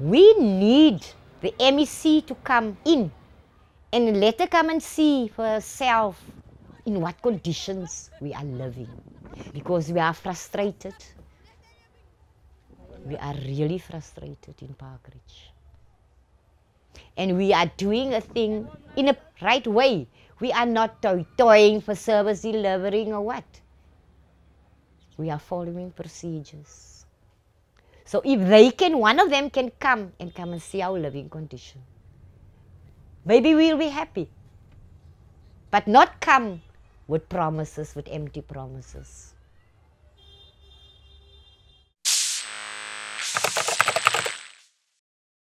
We need the MEC to come in and let her come and see for herself in what conditions we are living because we are frustrated. We are really frustrated in Parkridge. And we are doing a thing in a right way. We are not toy toying for service delivering or what. We are following procedures. So if they can, one of them can come and come and see our living condition. Maybe we'll be happy. But not come with promises, with empty promises.